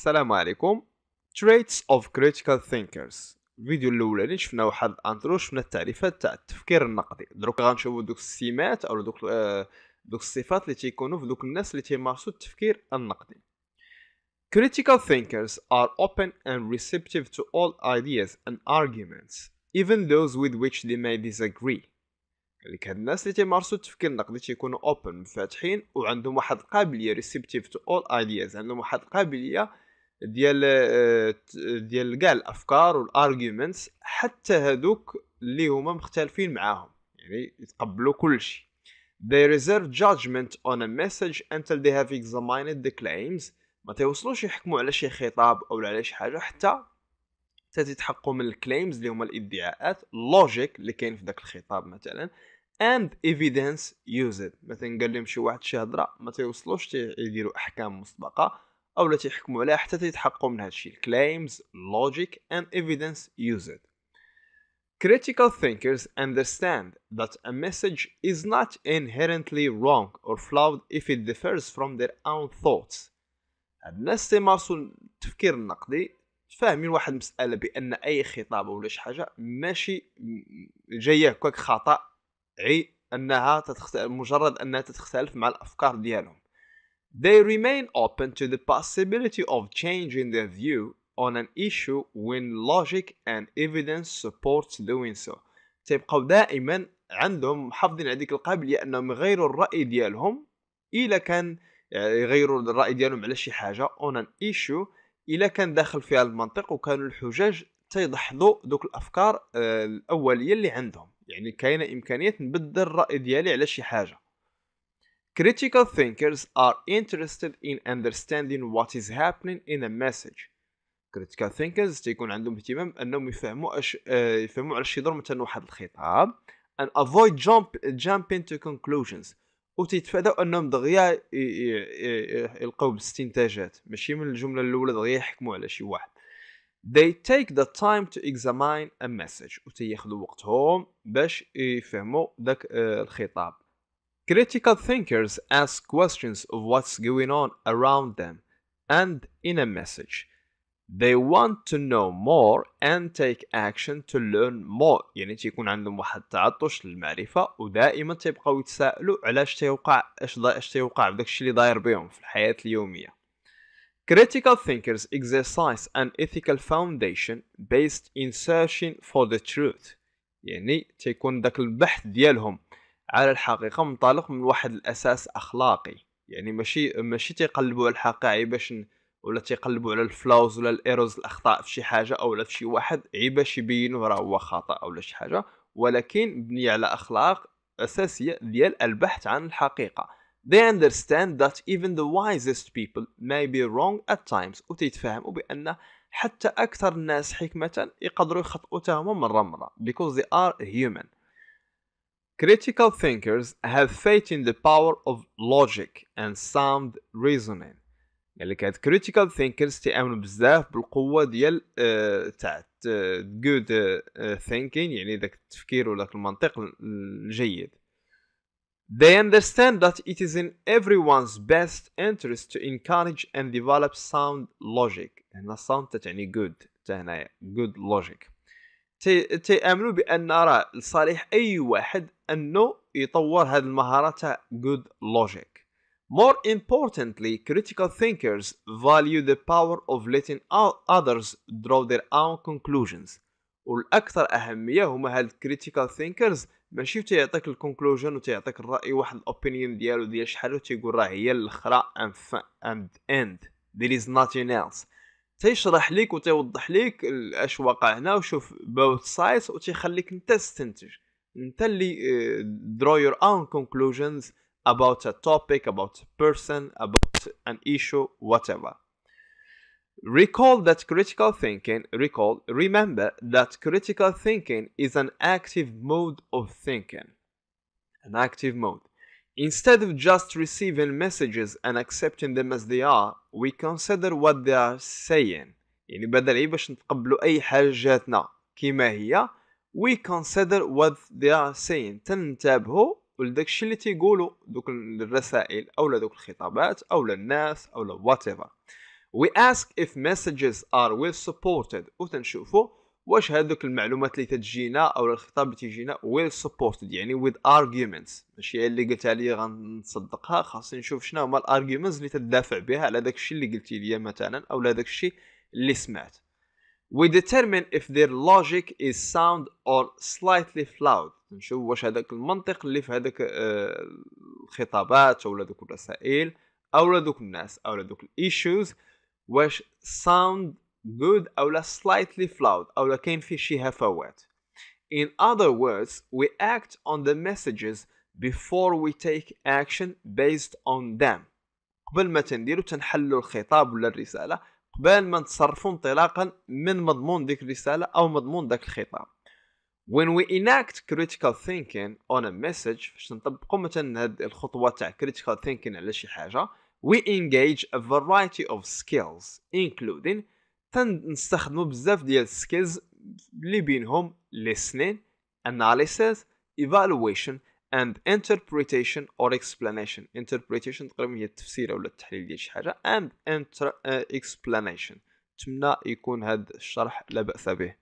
السلام عليكم Traits of Critical Thinkers الفيديو اللي شفنا واحد انترو شفنا التعريفات تاع التفكير النقدي دروك غنشوفو دوك السمات او دوك آه، دوك الصفات اللي تيكونوا في دوك الناس اللي تيمارسوا التفكير النقدي Critical thinkers are open and receptive to all ideas and arguments even those with which they may disagree لك هاد الناس اللي تيمارسوا التفكير النقدي تيكونوا اوبن مفاتحين وعندهم واحد القابليه ريسبتيف تو اول ايدياز عندهم واحد القابليه ديال آه، ديال كاع الافكار والارغيومنتس حتى هذوك اللي هما مختلفين معاهم يعني يتقبلوا كل شيء they reserve judgment on a message until they have examined the claims ما تيوصلوش يحكموا على شي خطاب او على شي حاجه حتى تتحققوا من الكليمز اللي هما الادعاءات لوجيك اللي كاين في ذاك الخطاب مثلا and evidence used مثلا قال لهم شي واحد شي هضره ما تيوصلوش يديروا احكام مسبقه او لا تيحكموا عليها حتى تيتحققوا من هذا الشيء claims logic and evidence used Critical thinkers understand that a message is not inherently wrong or flawed if it differs from their own thoughts. الناس تيمارسوا التفكير النقدي فاهمين واحد المسألة بأن أي خطاب ولا شي حاجة ماشي جاية هكاك خطأ عي أنها تتخت... مجرد أنها تتختلف مع الأفكار ديالهم They remain open to the possibility of changing their view on an issue when logic and evidence supports doing so تبقوا دائما عندهم محافظين على ديك القابلية أنهم يغيروا الرأي ديالهم إلا كان يغيروا الرأي ديالهم على شي حاجة on an issue إلا كان داخل فيها المنطق وكانوا الحجاج تيدحضوا دوك الأفكار آه، الأولية اللي عندهم يعني كاينة إمكانية نبدل الرأي ديالي على شي حاجة Critical thinkers are interested in understanding what is happening in a message. Critical thinkers تيكون عندهم اهتمام انهم يفهموا اش اه يفهموا علاش يدور مثلا واحد الخطاب and avoid jump jumping to conclusions وتتفادوا انهم دغيا يلقاو باستنتاجات ماشي من الجمله الاولى دغيا يحكموا على شي واحد they take the time to examine a message وتياخذوا وقتهم باش يفهموا ذاك آه، الخطاب Critical thinkers ask questions of what's going on around them and in a message. They want to know more and take action to learn more يعني تيكون عندهم واحد التعطش للمعرفة ودائما تيبقاو يتساءلوا علاش تيوقع اش دا اش تيوقع بداك الشيء اللي داير بهم في الحياة اليومية Critical thinkers exercise an ethical foundation based in searching for the truth يعني تيكون داك البحث ديالهم على الحقيقة منطلق من واحد الأساس أخلاقي يعني ماشي ماشي تيقلبوا على الحقائق باش ولا تيقلبوا على الفلاوز ولا الايروز الاخطاء في شي حاجه او في شي واحد عيب باش يبين راه هو خطا او شي حاجه ولكن مبنيه على اخلاق اساسيه ديال البحث عن الحقيقه they understand that even the wisest people may be wrong at times وتيتفهموا بان حتى اكثر الناس حكمه يقدروا يخطئوا حتى مره مره because they are human Critical thinkers have faith in the power of logic and sound reasoning قال لك critical thinkers تيامنوا بزاف بالقوة ديال تاع good thinking يعني داك التفكير ولا المنطق الجيد They understand that it is in everyone's best interest to encourage and develop sound logic. هنا sound تعني good تاع good logic. تيامنوا بان راه لصالح اي واحد انه يطور هذه المهاره تاع good logic More importantly, critical thinkers value the power of letting others draw their own conclusions. والاكثر اهميه هما هاد critical thinkers ماشي تيعطيك الكونكلوجن وتيعطيك الراي واحد الاوبينيون ديالو ديال شحال وتيقول راه هي الاخرى ام اند there is nothing else تيشرح لك وتوضح لك اش وقع هنا وشوف باوت سايز وتيخليك انت تستنتج انت اللي درو يور اون كونكلوجنز اباوت ا توبيك اباوت ا بيرسون اباوت ان ايشو وات ايفر Recall that critical thinking, recall, remember that critical thinking is an active mode of thinking. An active mode. Instead of just receiving messages and accepting them as they are, we consider what they are saying يعني بدل ايه باش نتقبلوا اي حاجة جاتنا هي we consider what they are saying تنتبهوا ولداك الشيء اللي تيقولوا دوك الرسائل او لدوك الخطابات او للناس او whatever we ask if messages are well supported وتنشوفوا واش هذوك المعلومات اللي تجينا او الخطاب اللي تجينا ويل سبورتد يعني ويز ارغيومنتس ماشي اللي قلتها لي غنصدقها خاصني نشوف شنو هما الارغيومنتس اللي تدافع بها على داك الشيء اللي قلتي لي مثلا او داك الشيء اللي سمعت we determine if their logic is sound or slightly flawed نشوف واش هذاك المنطق اللي في هذاك آه، الخطابات او دوك الرسائل او دوك الناس او دوك الايشوز واش sound good أو لا slightly flawed أو لا كاين في شي هفوات in other words we act on the messages before we take action based on them قبل ما تنديرو تنحلو الخطاب ولا الرسالة قبل ما نتصرفو انطلاقا من مضمون ديك الرسالة أو مضمون داك الخطاب when we enact critical thinking on a message فاش نطبقو مثلا هاد الخطوة تاع critical thinking على شي حاجة we engage a variety of skills including تنستخدمو بزاف ديال السكيلز اللي بينهم لي سنين analysis evaluation and interpretation or explanation interpretation تقريبا هي التفسير ولا التحليل ديال شي حاجه and inter- uh, explanation نتمنى يكون هذا الشرح لا باس به